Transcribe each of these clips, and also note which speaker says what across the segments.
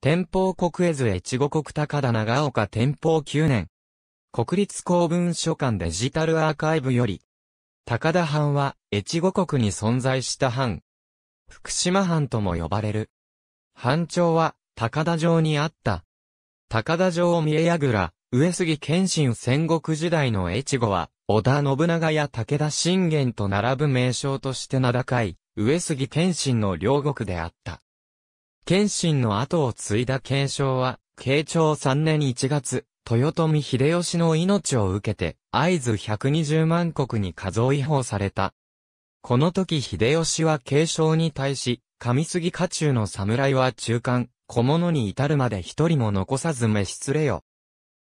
Speaker 1: 天保国絵図越後国高田長岡天保9年。国立公文書館デジタルアーカイブより、高田藩は越後国に存在した藩。福島藩とも呼ばれる。藩長は高田城にあった。高田城三重櫓、上杉謙信戦国時代の越後は、織田信長や武田信玄と並ぶ名称として名高い、上杉謙信の両国であった。謙信の後を継いだ慶章は、慶長3年1月、豊臣秀吉の命を受けて、合図120万国に数を違法された。この時秀吉は継承に対し、上杉家中の侍は中間、小物に至るまで一人も残さず召し連れよ。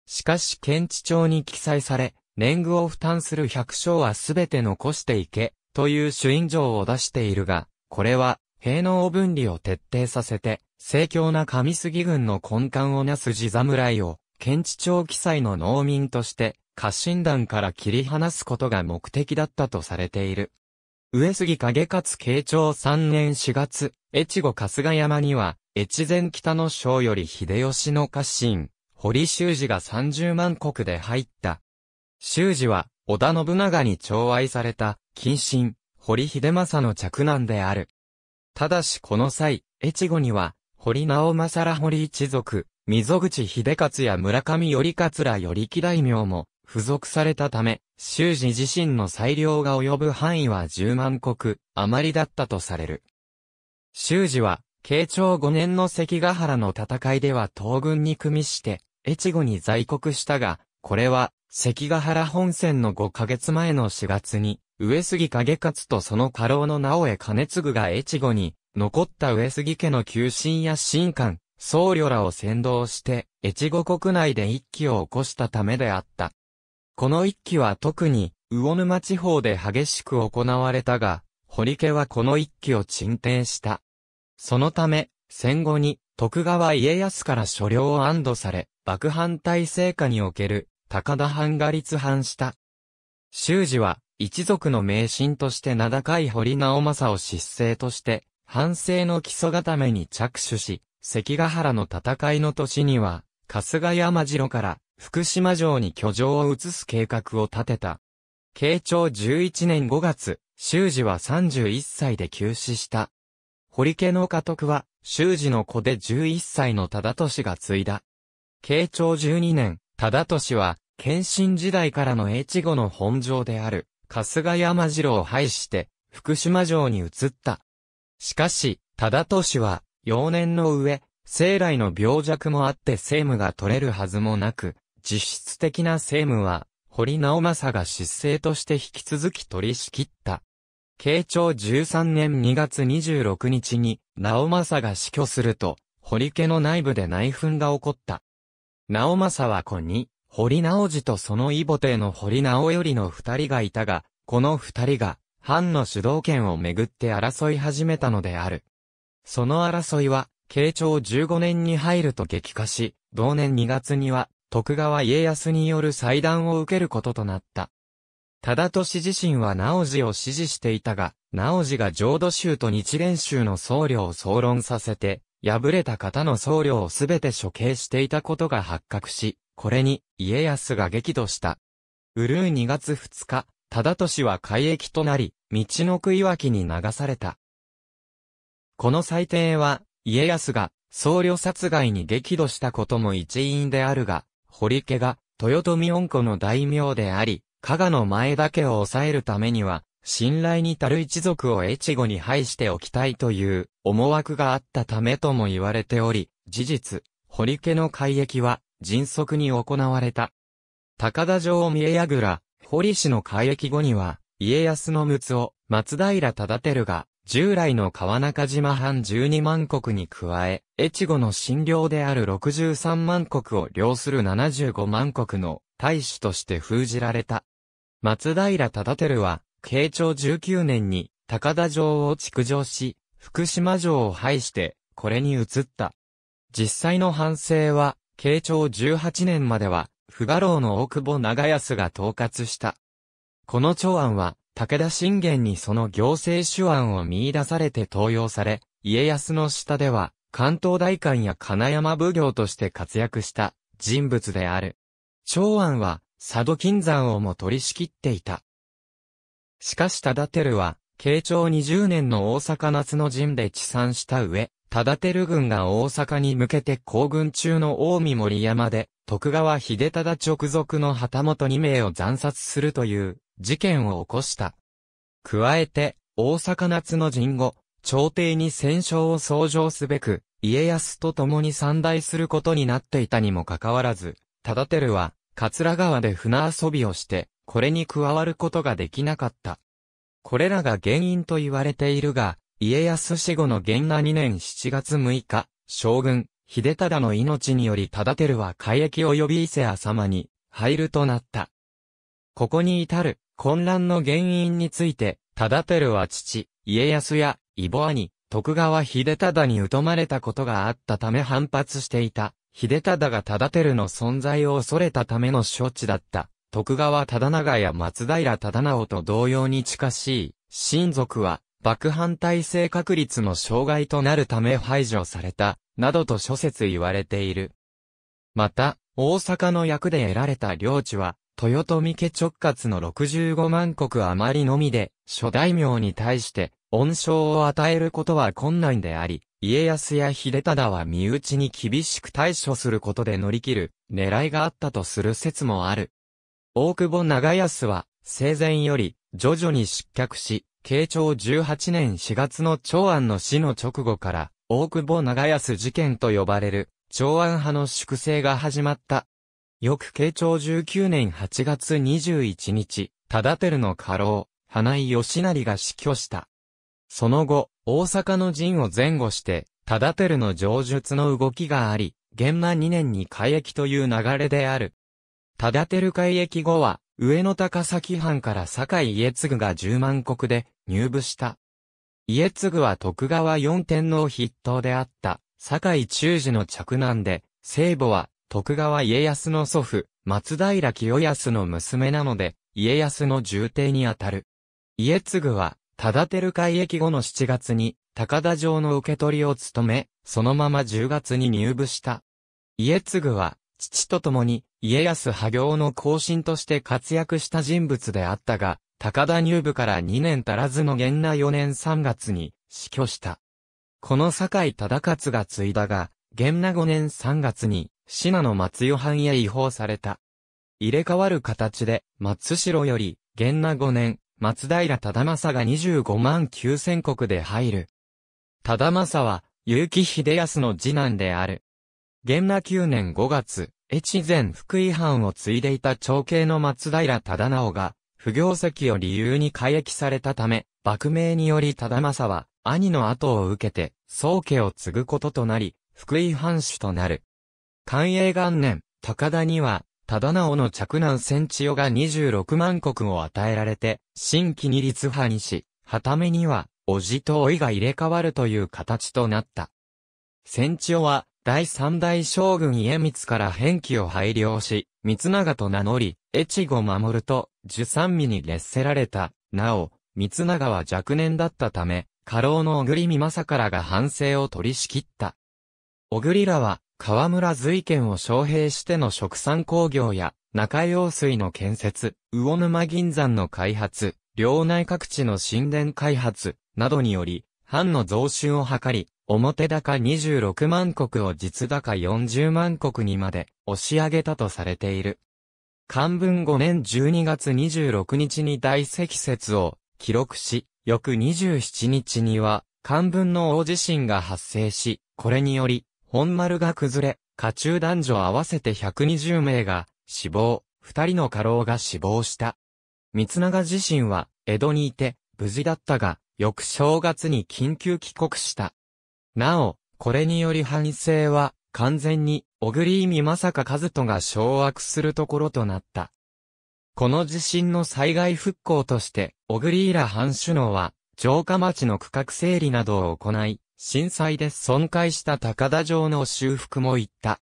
Speaker 1: しかし県地帳に記載され、年貢を負担する百姓はすべて残していけ、という主因状を出しているが、これは、兵能分離を徹底させて、盛況な上杉軍の根幹をなす地侍を、県知庁記載の農民として、家臣団から切り離すことが目的だったとされている。上杉景勝慶長3年4月、越後春日山には、越前北の省より秀吉の家臣、堀修二が30万石で入った。修二は、織田信長に寵愛された、近親、堀秀政の嫡男である。ただしこの際、越後には、堀直政ら堀一族、溝口秀勝や村上頼勝ら頼木大名も、付属されたため、修士自身の裁量が及ぶ範囲は10万国、余りだったとされる。修士は、慶長5年の関ヶ原の戦いでは東軍に組みして、越後に在国したが、これは、関ヶ原本戦の5ヶ月前の4月に、上杉景勝とその家老の直江兼次が越後に、残った上杉家の旧臣や神官、僧侶らを先導して、越後国内で一揆を起こしたためであった。この一揆は特に、魚沼地方で激しく行われたが、堀家はこの一揆を鎮定した。そのため、戦後に、徳川家康から所領を安堵され、幕藩体制下における、高田藩が立藩した。修二は、一族の名神として名高い堀直政を失勢として、反省の基礎固めに着手し、関ヶ原の戦いの年には、春日山城から福島城に居城を移す計画を立てた。慶長11年5月、修二は31歳で急死した。堀家の家督は、修二の子で11歳の忠俊が継いだ。慶長12年、忠俊は、謙信時代からの越後の本城である、春日山城を廃して、福島城に移った。しかし、忠利は、幼年の上、生来の病弱もあって政務が取れるはずもなく、実質的な政務は、堀直政が失政として引き続き取り仕切った。慶長13年2月26日に、直政が死去すると、堀家の内部で内紛が起こった。直政は子に、堀直寺とその異母帝の堀直頼の二人がいたが、この二人が、藩の主導権をめぐって争い始めたのである。その争いは、慶長15年に入ると激化し、同年2月には、徳川家康による祭壇を受けることとなった。忠俊自身は直次を支持していたが、直次が浄土宗と日蓮宗の僧侶を総論させて、敗れた方の僧侶をすべて処刑していたことが発覚し、これに家康が激怒した。うるう2月2日、忠利は海役となり、道の杭岩木に流された。この祭典は、家康が僧侶殺害に激怒したことも一因であるが、堀家が豊臣恩子の大名であり、加賀の前だけを抑えるためには、信頼に足る一族を越後に配しておきたいという思惑があったためとも言われており、事実、堀家の海域は迅速に行われた。高田城三重櫓、堀氏の改役後には、家康の陸奥、松平忠輝が、従来の川中島藩12万国に加え、越後の診療である63万国を領する75万国の大使として封じられた。松平忠輝は、慶長19年に高田城を築城し、福島城を廃して、これに移った。実際の反省は、慶長18年までは、不画老の大久保長安が統括した。この長安は、武田信玄にその行政手腕を見出されて登用され、家康の下では、関東大官や金山奉行として活躍した人物である。長安は、佐渡金山をも取り仕切っていた。しかし忠輝は、慶長20年の大阪夏の陣で治産した上、忠る軍が大阪に向けて行軍中の近江森山で、徳川秀忠直属の旗本2名を惨殺するという事件を起こした。加えて、大阪夏の陣後、朝廷に戦勝を創上すべく、家康と共に参大することになっていたにもかかわらず、忠るは、桂川で船遊びをして、これに加わることができなかった。これらが原因と言われているが、家康死後の元和2年7月6日、将軍、秀忠の命により忠輝は海役及び伊勢屋間に、入るとなった。ここに至る、混乱の原因について、忠輝は父、家康や、伊母兄、徳川秀忠に疎まれたことがあったため反発していた。秀忠が忠輝の存在を恐れたための処置だった。徳川忠長や松平忠直と同様に近しい、親族は、爆反体制確率の障害となるため排除された、などと諸説言われている。また、大阪の役で得られた領地は、豊臣家直轄の65万国余りのみで、諸大名に対して、恩賞を与えることは困難であり、家康や秀忠は身内に厳しく対処することで乗り切る、狙いがあったとする説もある。大久保長安は、生前より、徐々に失脚し、慶長18年4月の長安の死の直後から、大久保長安事件と呼ばれる、長安派の粛清が始まった。翌慶長19年8月21日、忠照の家老、花井義成が死去した。その後、大阪の陣を前後して、忠照の上述の動きがあり、現場2年に改役という流れである。忠照改役後は、上野高崎藩から坂井家継が10万国で入部した。家継は徳川四天皇筆頭であった坂井中寺の嫡男で、聖母は徳川家康の祖父、松平清康の娘なので、家康の重帝にあたる。家継は、忠照会役後の7月に、高田城の受け取りを務め、そのまま10月に入部した。家継は、父と共に家康派行の後進として活躍した人物であったが、高田入部から2年足らずの源那4年3月に死去した。この堺忠勝が継いだが、源那5年3月に、信濃松代藩へ移法された。入れ替わる形で、松代より、源那5年、松平忠政が25万9千国で入る。忠政は、結城秀康の次男である。元那9年5月、越前福井藩を継いでいた長兄の松平忠直が、不行跡を理由に改易されたため、幕名により忠政は、兄の後を受けて、宗家を継ぐこととなり、福井藩主となる。寛永元年、高田には、忠直の嫡男千千代が26万石を与えられて、新規に立派にし、た目には、おじとおいが入れ替わるという形となった。千千代は、第三代将軍家光から返記を拝領し、三長と名乗り、越後守ると、十三味に劣せられた。なお、三長は若年だったため、過労の小栗美政らが反省を取り仕切った。小栗らは、河村随県を招聘しての食産工業や、中用水の建設、魚沼銀山の開発、領内各地の神殿開発、などにより、藩の増収を図り、表高26万国を実高40万国にまで押し上げたとされている。漢文5年12月26日に大積雪を記録し、翌27日には漢文の大地震が発生し、これにより本丸が崩れ、家中男女合わせて120名が死亡、二人の家老が死亡した。三長自身は江戸にいて無事だったが、翌正月に緊急帰国した。なお、これにより反省は、完全に、小栗井美まさか和人が掌握するところとなった。この地震の災害復興として、小栗ら藩首脳は、城下町の区画整理などを行い、震災で損壊した高田城の修復も行った。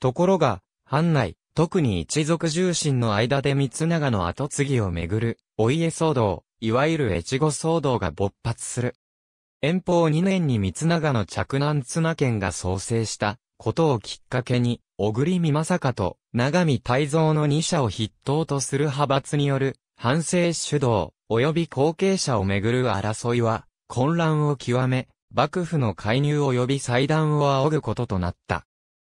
Speaker 1: ところが、藩内、特に一族重臣の間で三長の後継ぎをめぐる、お家騒動、いわゆる越後騒動が勃発する。遠方2年に三長の着南綱県が創生したことをきっかけに、小栗美正香と長見泰造の2社を筆頭とする派閥による反省主導及び後継者をめぐる争いは混乱を極め、幕府の介入及び祭壇を仰ぐこととなった。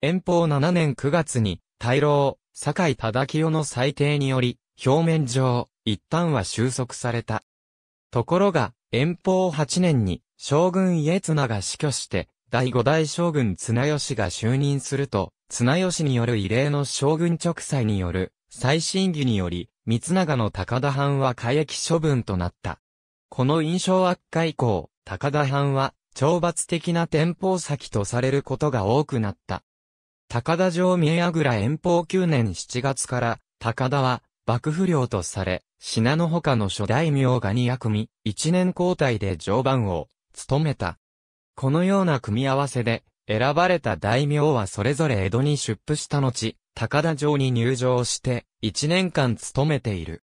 Speaker 1: 遠方7年9月に、大老、酒井忠清の裁定により、表面上、一旦は収束された。ところが、遠方8年に、将軍家綱が死去して、第五代将軍綱吉が就任すると、綱吉による異例の将軍直裁による再審議により、三長の高田藩は過役処分となった。この印象悪化以降、高田藩は、懲罰的な天保先とされることが多くなった。高田城宮倉遠方9年7月から、高田は、幕府領とされ、品の他の諸大名が2役み、1年交代で常磐を、務めた。このような組み合わせで、選ばれた大名はそれぞれ江戸に出府した後、高田城に入城して、1年間務めている。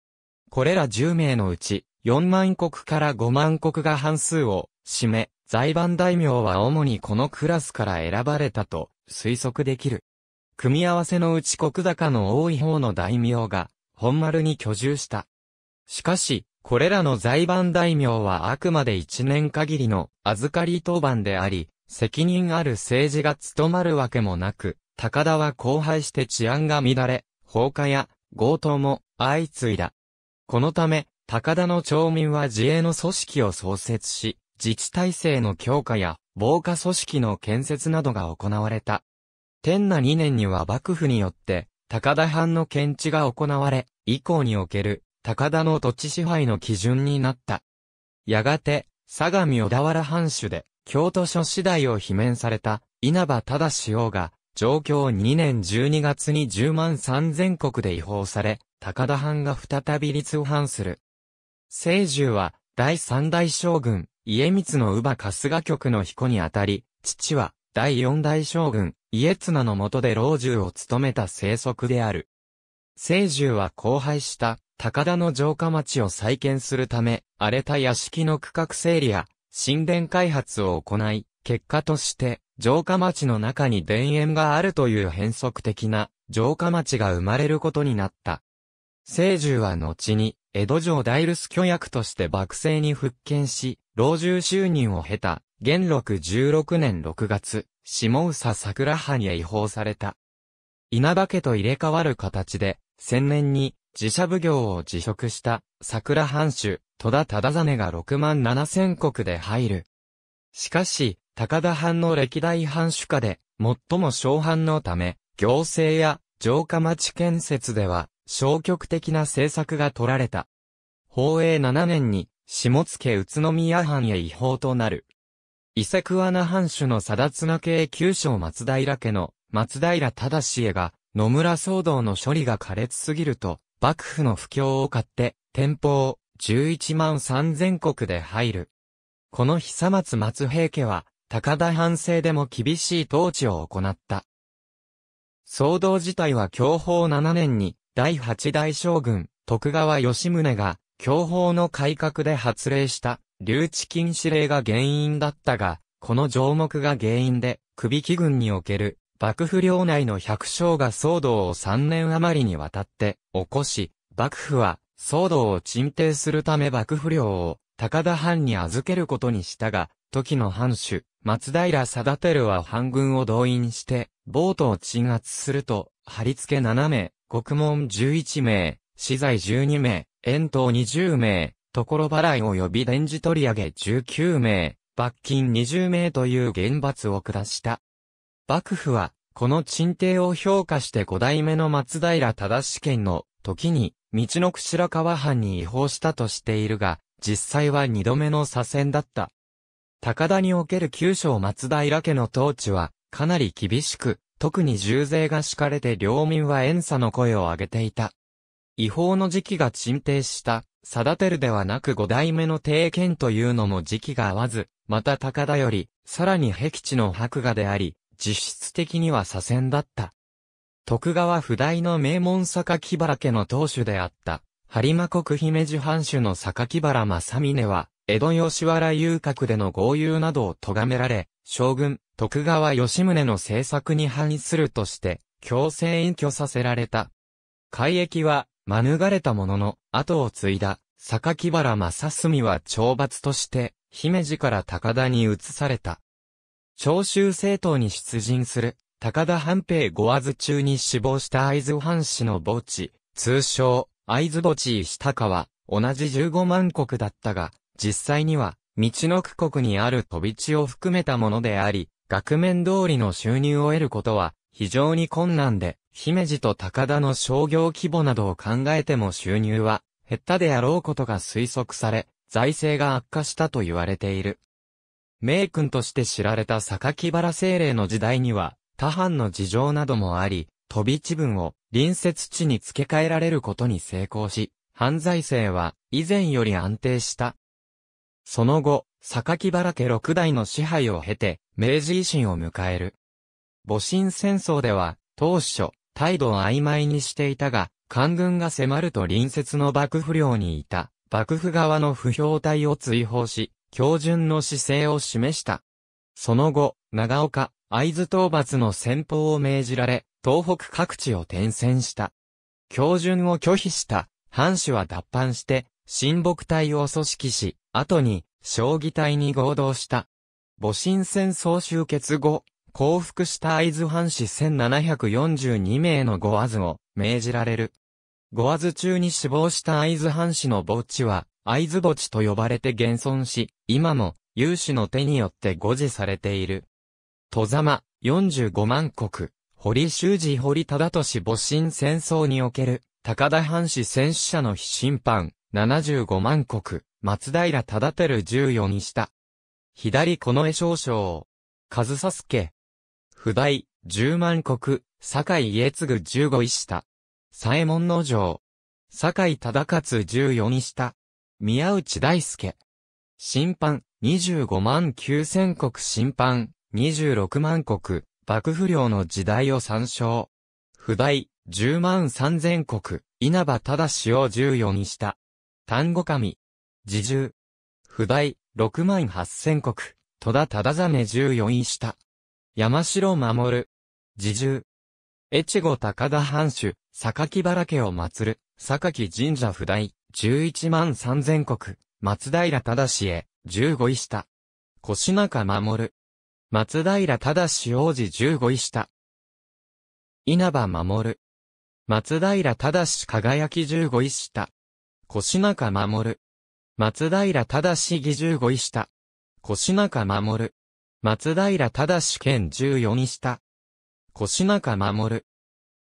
Speaker 1: これら10名のうち、4万国から5万国が半数を占め、財番大名は主にこのクラスから選ばれたと推測できる。組み合わせのうち国高の多い方の大名が、本丸に居住した。しかし、これらの財番大名はあくまで一年限りの預かり当番であり、責任ある政治が務まるわけもなく、高田は荒廃して治安が乱れ、放火や強盗も相次いだ。このため、高田の町民は自衛の組織を創設し、自治体制の強化や防火組織の建設などが行われた。天那2年には幕府によって、高田藩の検知が行われ、以降における高田の土地支配の基準になった。やがて、相模小田原藩主で、京都書次第を罷免された、稲葉忠志王が、上京2年12月に10万3000国で違法され、高田藩が再び立藩する。清獣は、第三代将軍、家光の乳母春日局の彦にあたり、父は、第四代将軍、家綱の下で老中を務めた生息である。清獣は荒廃した高田の城下町を再建するため、荒れた屋敷の区画整理や、神殿開発を行い、結果として、城下町の中に田園があるという変則的な城下町が生まれることになった。清獣は後に、江戸城大留守居役として幕政に復権し、老中就任を経た、元禄16年6月、下宇佐桜藩へ移法された。稲葉家と入れ替わる形で、千年に、自社奉行を辞職した桜藩主、戸田忠真が6万7千国で入る。しかし、高田藩の歴代藩主下で、最も小藩のため、行政や城下町建設では、消極的な政策が取られた。宝永7年に、下野宇都宮藩へ違法となる。伊勢桑名藩主の貞綱系九章松平家の松平忠へが、野村騒動の処理が苛烈すぎると、幕府の不況を買って、天保、11万3000国で入る。この久松松平家は、高田藩政でも厳しい統治を行った。騒動自体は享保7年に、第8代将軍、徳川吉宗が、享保の改革で発令した、留置禁止令が原因だったが、この条目が原因で、首輝軍における、幕府領内の百姓が騒動を3年余りにわたって起こし、幕府は騒動を鎮定するため幕府領を高田藩に預けることにしたが、時の藩主、松平定照は藩軍を動員して、ボートを鎮圧すると、貼り付け7名、国門11名、資材12名、遠投20名、ところ払い及び電磁取り上げ19名、罰金20名という厳罰を下した。幕府は、この鎮定を評価して五代目の松平忠試験の時に、道の櫛川藩に違法したとしているが、実際は二度目の左遷だった。高田における九章松平家の統治は、かなり厳しく、特に重税が敷かれて領民は遠差の声を上げていた。違法の時期が鎮定した、定てるではなく五代目の定権というのも時期が合わず、また高田より、さらに僻地の白河であり、実質的には左遷だった。徳川不代の名門榊原家の当主であった、播磨国姫路藩主の榊原正峰は、江戸吉原遊郭での豪遊などを咎められ、将軍、徳川吉宗の政策に反するとして、強制隠居させられた。改役は、免れたものの、後を継いだ、榊原正澄は懲罰として、姫路から高田に移された。長州政党に出陣する、高田半平五和津中に死亡した会津藩士の墓地、通称、会津墓地石高は、同じ15万国だったが、実際には、道の区国にある飛び地を含めたものであり、額面通りの収入を得ることは、非常に困難で、姫路と高田の商業規模などを考えても収入は、減ったであろうことが推測され、財政が悪化したと言われている。名君として知られた榊原精霊の時代には、他藩の事情などもあり、飛び地分を隣接地に付け替えられることに成功し、犯罪性は以前より安定した。その後、榊原家六代の支配を経て、明治維新を迎える。戊辰戦争では、当初、態度を曖昧にしていたが、官軍が迫ると隣接の幕府領にいた、幕府側の不評隊を追放し、強順の姿勢を示した。その後、長岡、会津討伐の先方を命じられ、東北各地を転戦した。強順を拒否した、藩主は脱藩して、親睦隊を組織し、後に、将棋隊に合同した。戊辰戦争終結後、降伏した会津藩士1742名のごわずを命じられる。ごわず中に死亡した会津藩士の墓地は、会津墓地と呼ばれて現存し、今も、有志の手によって護持されている。戸様、45万国、堀修二堀忠俊戊辰戦争における、高田藩士戦死者の非審判、75万国、松平忠輝14にした。左この絵少将、和佐助、不代、10万国、坂井家継15位た。左衛門の城、坂井忠勝14にした。宮内大輔。審判、25万9千国審判、26万国、幕府領の時代を参照。不代、10万3千国、稲葉正を14にした。単語神。自重。不代、6万8千国、戸田忠実14位た。山城守。自重。越後高田藩主、榊原家を祀る、榊神社不代。11万3000国、松平忠へ、15位下。腰中守。松平忠王子15位下。稲葉守。松平忠輝き15位下。腰中守。松平忠義15位下。腰中守。松平忠県14位下。腰中守。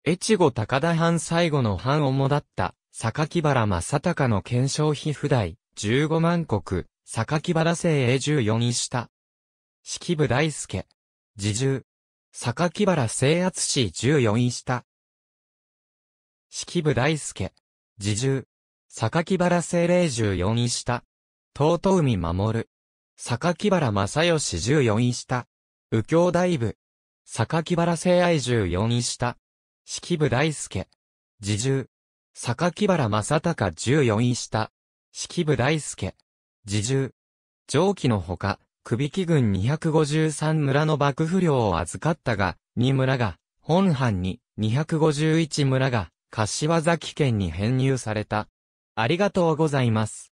Speaker 1: 越後高田藩最後の藩をもだった、榊原正隆の検証費不代、15万国、榊原生永住4位下。式部大輔。自重。榊原制圧氏14位下。式部大輔。自重。榊原聖霊14位下。尊海守。榊原正義14位下。右京大部。榊原聖愛14位下。式部大輔。自重。榊原正隆14位下、式部大輔、自重。上記のほか、首木軍253村の幕府領を預かったが、2村が、本藩に、251村が、柏崎県に編入された。ありがとうございます。